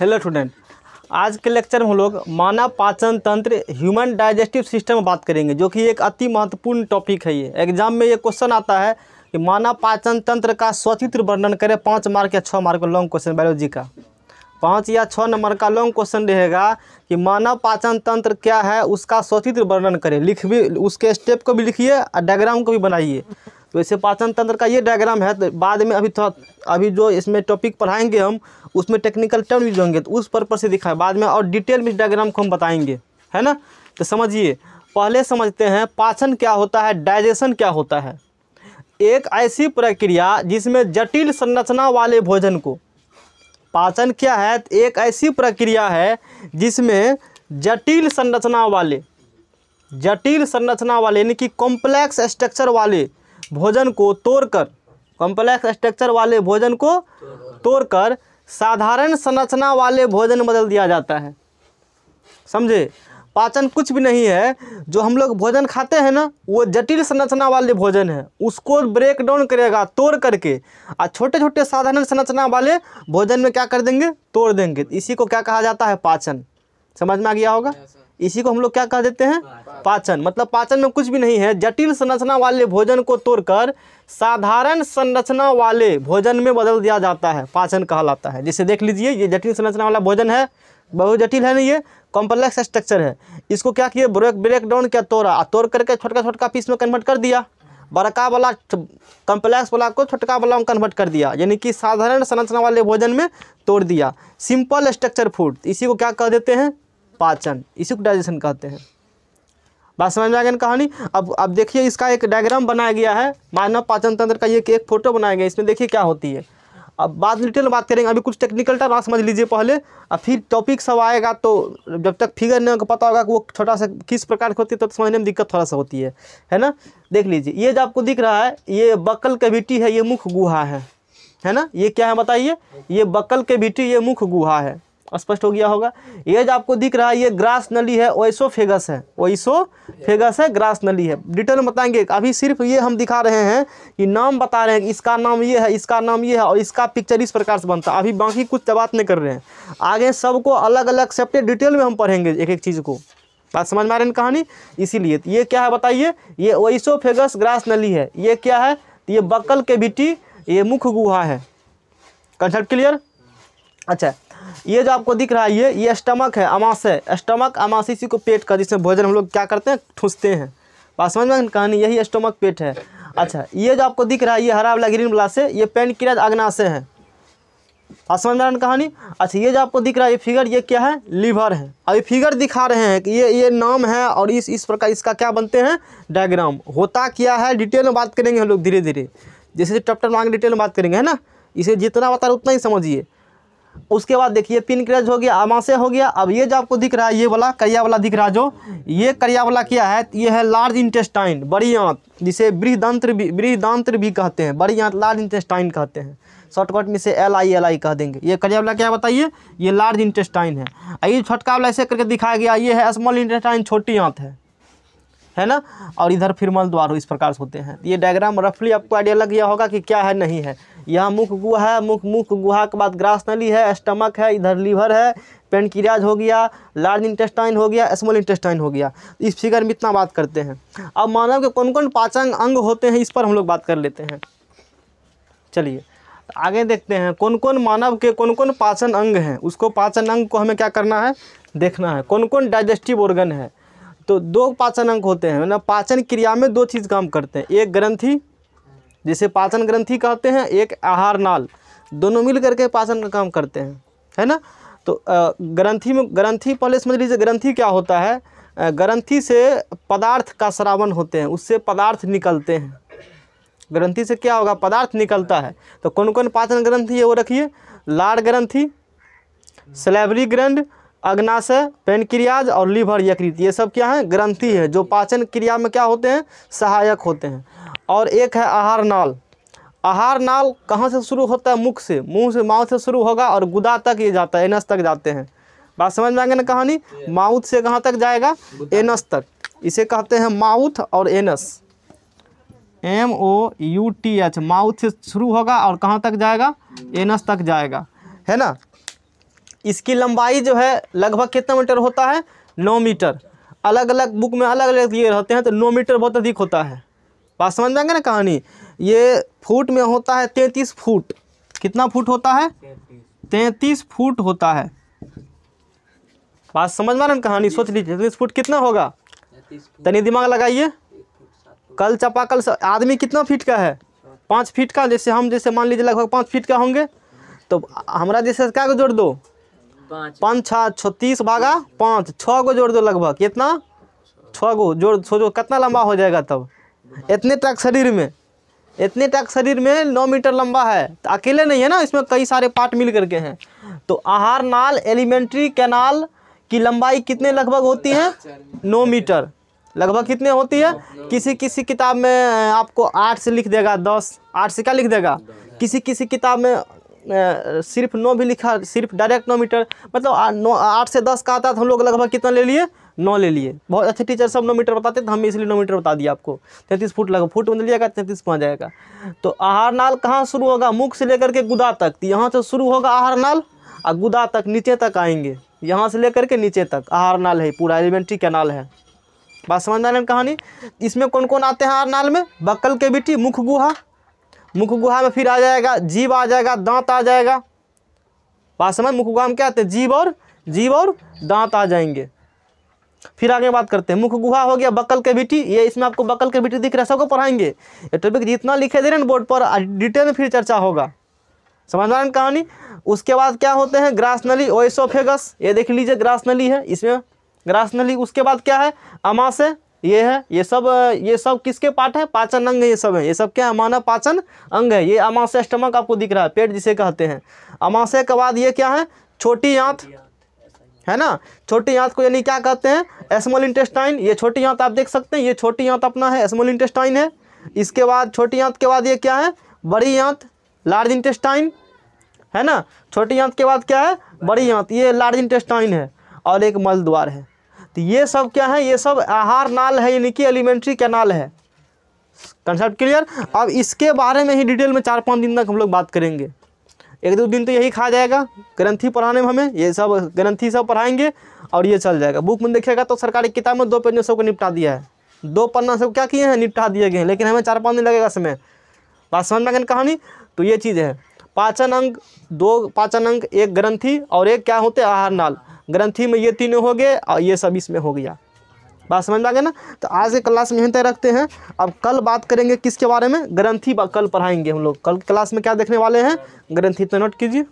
Hello student आज के lecture में हम लोग मानव पाचन तंत्र ह्यूमन डाइजेस्टिव सिस्टम बात करेंगे जो कि एक अति महत्वपूर्ण टॉपिक है ये एग्जाम में ये क्वेश्चन आता है कि मानव पाचन तंत्र का स्वचित्र वर्णन करें पाँच मार्क या छः मार्क लॉन्ग क्वेश्चन बायोलॉजी का पाँच या छः नंबर का लॉन्ग क्वेश्चन रहेगा कि मानव पाचन तंत्र क्या है उसका स्वचित्र वर्णन करें लिख भी उसके स्टेप को भी लिखिए और डायग्राम को भी बनाइए तो ऐसे पाचन तंत्र का ये डायग्राम है तो बाद में अभी थोड़ा अभी जो इसमें टॉपिक पढ़ाएंगे हम उसमें टेक्निकल टर्म यूज होंगे तो उस पर्पज से दिखाए बाद में और डिटेल में इस डायग्राम को हम बताएंगे है ना तो समझिए पहले समझते हैं पाचन क्या होता है डाइजेशन क्या होता है एक ऐसी प्रक्रिया जिसमें जटिल संरचना वाले भोजन को पाचन क्या है तो एक ऐसी प्रक्रिया है जिसमें जटिल संरचना वाले जटिल संरचना वाले यानी कि कॉम्प्लेक्स स्ट्रक्चर वाले भोजन को तोड़कर कॉम्प्लेक्स स्ट्रक्चर वाले भोजन को तोड़कर साधारण संरचना वाले भोजन बदल दिया जाता है समझे पाचन कुछ भी नहीं है जो हम लोग भोजन खाते हैं ना वो जटिल संरचना वाले भोजन है उसको ब्रेक डाउन करेगा तोड़ करके और छोटे छोटे साधारण संरचना वाले भोजन में क्या कर देंगे तोड़ देंगे इसी को क्या कहा जाता है पाचन समझ में आ गया होगा इसी को हम लोग क्या कह देते हैं पाचन मतलब पाचन में कुछ भी नहीं है जटिल संरचना वाले भोजन को तोड़कर साधारण संरचना वाले भोजन में बदल दिया जाता है पाचन कहलाता है जैसे देख लीजिए ये जटिल संरचना वाला भोजन है बहुत जटिल है ना ये कॉम्प्लेक्स स्ट्रक्चर है इसको क्या किया ब्रेक ब्रेक डाउन किया तोड़ा तोड़ करके छोटका छोटका पीस में कन्वर्ट कर दिया बड़का वाला कम्प्लेक्स वाला को छोटका वाला में कन्वर्ट कर दिया यानी कि साधारण संरचना वाले भोजन में तोड़ दिया सिंपल स्ट्रक्चर फूड इसी को क्या कह देते हैं पाचन इसी को डाइजेशन कहते हैं बात समझ में आ गया कहानी अब अब देखिए इसका एक डायग्राम बनाया गया है मानव पाचन तंत्र का ये एक फोटो बनाया गया इसमें देखिए क्या होती है अब बात डिटेल बात करेंगे अभी कुछ टेक्निकल टर्म समझ लीजिए पहले और फिर टॉपिक सब आएगा तो जब तक फिगर नहीं पता होगा कि वो छोटा सा किस प्रकार की होती है तब तो समझने में दिक्कत थोड़ा सा होती है है ना देख लीजिए ये जो आपको दिख रहा है ये बकल कैविटी है ये मुख गुहा है है ना ये क्या है बताइए ये बकल कैविटी ये मुख गुहा है स्पष्ट हो गया होगा ये जो आपको दिख रहा है ये ग्रास नली है ओइसो फेगस है ओइसो फेगस है ग्रास नली है डिटेल में बताएंगे अभी सिर्फ ये हम दिखा रहे हैं कि नाम बता रहे हैं कि इसका नाम ये है इसका नाम ये है और इसका पिक्चर इस प्रकार से बनता है अभी बाकी कुछ तो बात नहीं कर रहे हैं आगे सबको अलग अलग सेप्टे डिटेल में हम पढ़ेंगे एक एक चीज़ को बात समझ में आ रही कहानी इसीलिए ये क्या है बताइए ये ओइसो फेगस ग्रास नली है ये क्या है ये बकल के बिटी ये मुख गुहा है कंसेप्ट क्लियर अच्छा ये जो आपको दिख रहा है ये ये स्टमक है अमाश है स्टमक अमास इसी को पेट का जिसमें भोजन हम लोग क्या करते हैं ठूसते हैं बात समझ में कहानी यही स्टमक पेट है अच्छा ये जो आपको दिख रहा है ये हरा वाला ग्रीन वाला से ये पेन किराज अग्नाशय है बात समझ में कहानी अच्छा ये जो आपको दिख रहा है ये फिगर ये क्या है लीवर है अभी फिगर दिखा रहे हैं कि ये ये नाम है और इस इस प्रकार इसका क्या बनते हैं डायग्राम होता क्या है डिटेल में बात करेंगे हम लोग धीरे धीरे जैसे चैप्टर मांगे डिटेल में बात करेंगे है ना इसे जितना बता रहे उतना ही समझिए उसके बाद देखिए पिन क्रेज हो गया अमासे हो गया अब ये जो आपको दिख रहा है ये वाला करिया वाला दिख रहा है जो ये करिया वाला क्या है ये है लार्ज इंटेस्टाइन बड़ी आंत जिसे बृहदंत्र भी बृहदंत्र भी कहते हैं बड़ी आंत लार्ज इंटेस्टाइन कहते हैं शॉर्टकट में से एल आई एल आई कह देंगे ये करिया वाला क्या बताइए ये लार्ज इंटेस्टाइन है ये छोटका वाला ऐसे करके दिखाया गया ये है स्मॉल इंटेस्टाइन छोटी आंत है है ना और इधर फिर मल द्वार इस प्रकार से होते हैं ये डायग्राम रफली आपको आइडिया लग गया होगा कि क्या है नहीं है यहाँ मुख गुहा है मुख मुख गुहा के बाद ग्रास नली है स्टमक है इधर लीवर है पेनक्रियाज हो गया लार्ज इंटेस्टाइन हो गया स्मॉल इंटेस्टाइन हो गया इस फिगर में इतना बात करते हैं अब मानव के कौन कौन पाचन अंग होते हैं इस पर हम लोग बात कर लेते हैं चलिए आगे देखते हैं कौन कौन मानव के कौन कौन पाचन अंग हैं उसको पाचन अंग को हमें क्या करना है देखना है कौन कौन डाइजेस्टिव ऑर्गन है तो दो पाचन अंग होते हैं मतलब पाचन क्रिया में दो चीज़ काम करते हैं एक ग्रंथि जिसे पाचन ग्रंथि कहते हैं एक आहार नाल दोनों मिल करके पाचन का काम करते हैं है ना तो ग्रंथि में ग्रंथि पहले समझ लीजिए ग्रंथि क्या होता है ग्रंथि से पदार्थ का श्रावण होते हैं उससे पदार्थ निकलते हैं ग्रंथि से क्या होगा पदार्थ निकलता है तो कौन कौन पाचन ग्रंथि है वो रखिए लाड़ ग्रंथि सलेवरी ग्रंथ अग्नाशय पेनक्रियाज और लीवर यकृत ये सब क्या है ग्रंथि है जो पाचन क्रिया में क्या होते हैं सहायक होते हैं और एक है आहार नाल आहार नाल कहाँ से शुरू होता है मुख से मुंह से माउथ से शुरू होगा और गुदा तक ये जाता है एनस तक जाते हैं बात समझ में आएंगे ना कहानी माउथ से कहाँ तक जाएगा एनस तक इसे कहते हैं माउथ और anus M O U T H mouth से शुरू होगा और कहाँ तक जाएगा hmm. एनस तक जाएगा है ना इसकी लंबाई जो है लगभग कितना मीटर होता है नौ मीटर अलग अलग बुक में अलग अलग ये रहते हैं तो नौ मीटर बहुत अधिक होता है बात समझ में आएंगे ना कहानी ये फुट में होता है तैंतीस फुट कितना फुट होता है तैंतीस फुट होता है बात समझ में कहानी सोच लीजिए तैतीस फुट कितना होगा तनी दिमाग लगाइए कल चपाकल आदमी कितना फीट का है पाँच फीट का जैसे हम जैसे मान लीजिए लगभग पाँच फीट का होंगे तो हमारा जैसे क्या जोड़ दो पाँच छः छत्तीस भागा पाँच छः गो जोड़ दो लगभग कितना छः गो जोड़ सोचो कितना लंबा हो जाएगा तब इतने तक शरीर में इतने तक शरीर में नौ मीटर लंबा है तो अकेले नहीं है ना इसमें कई सारे पार्ट मिल करके हैं तो आहार नाल एलिमेंट्री कैनाल की लंबाई कितने लगभग होती है नौ मीटर लगभग कितने होती है किसी किसी किताब में आपको आठ से लिख देगा दस आठ से क्या लिख देगा किसी किसी किताब में सिर्फ नौ भी लिखा सिर्फ डायरेक्ट नौ मीटर मतलब नौ आठ से दस का आता तो हम लोग लगभग कितना ले लिए नौ ले लिए बहुत अच्छे टीचर सब नौ मीटर बताते थे हमें इसलिए नौ मीटर बता दिया आपको तैंतीस फुट लगा फुट में लिएगा तैंतीस पहुँच जाएगा तो आहार नाल कहाँ शुरू होगा मुख से लेकर के गुदा तक तो यहाँ से शुरू होगा आहार नाल और गुदा तक नीचे तक आएंगे यहाँ से लेकर के नीचे तक आहार नाल है पूरा एलिमेंट्री कैनाल है बात समझ में आ कहानी इसमें कौन कौन आते हैं आहार नाल में बक्कल के बिटी मुख गुहा मुख गुहा में फिर आ जाएगा जीव आ जाएगा दांत आ जाएगा बात समझ मुख गुहा में क्या आते हैं जीव और जीव और दांत आ जाएंगे फिर आगे बात करते हैं मुख गुहा हो गया बकल के बिटी ये इसमें आपको बकल के बिटी दिख रहा है सबको पढ़ाएंगे ये टॉपिक जितना लिखे दे रहे हैं बोर्ड पर डिटेल में फिर चर्चा होगा समझ में कहानी उसके बाद क्या होते हैं ग्रास नली ओइसोफेगस ये देख लीजिए ग्रास नली है इसमें ग्रास नली उसके बाद क्या है अमाशय ये है ये सब ये सब किसके पार्ट है पाचन अंग ये सब है ये सब क्या है मानव पाचन अंग है ये अमाशय स्टमक आपको दिख रहा है पेट जिसे कहते हैं अमाशय के बाद ये क्या है छोटी आंत है ना छोटी आंत को यानी क्या कहते हैं स्मॉल इंटेस्टाइन ये छोटी आंत आप देख सकते हैं ये छोटी आंत अपना है स्मॉल इंटेस्टाइन है इसके बाद छोटी आंत के बाद ये क्या है बड़ी आंत लार्ज इंटेस्टाइन है ना छोटी आंत के बाद क्या है बड़ी आंत ये लार्ज इंटेस्टाइन है और एक मल द्वार है तो ये सब क्या है ये सब आहार नाल है यानी कि एलिमेंट्री कैनाल है कंसेप्ट क्लियर अब इसके बारे में ही डिटेल में चार पाँच दिन तक हम लोग बात करेंगे एक दो दिन तो यही खा जाएगा ग्रंथी पढ़ाने में हमें ये सब ग्रंथी सब पढ़ाएंगे और ये चल जाएगा बुक में देखेगा तो सरकारी किताब में दो पन्ने में सबको निपटा दिया है दो पन्ना सब क्या किए हैं निपटा दिए गए हैं लेकिन हमें चार पाँच दिन लगेगा समय बात समझ में कहानी तो ये चीज़ है पाचन अंग दो पाचन अंग एक ग्रंथी और एक क्या होते हैं आहार नाल ग्रंथि में ये तीनों हो गए और ये सब इसमें हो गया बात समझ में आ गया ना तो आज के क्लास में यहीं तक रखते हैं अब कल बात करेंगे किसके बारे में ग्रंथि कल पढ़ाएंगे हम लोग कल क्लास में क्या देखने वाले हैं ग्रंथी तो नोट कीजिए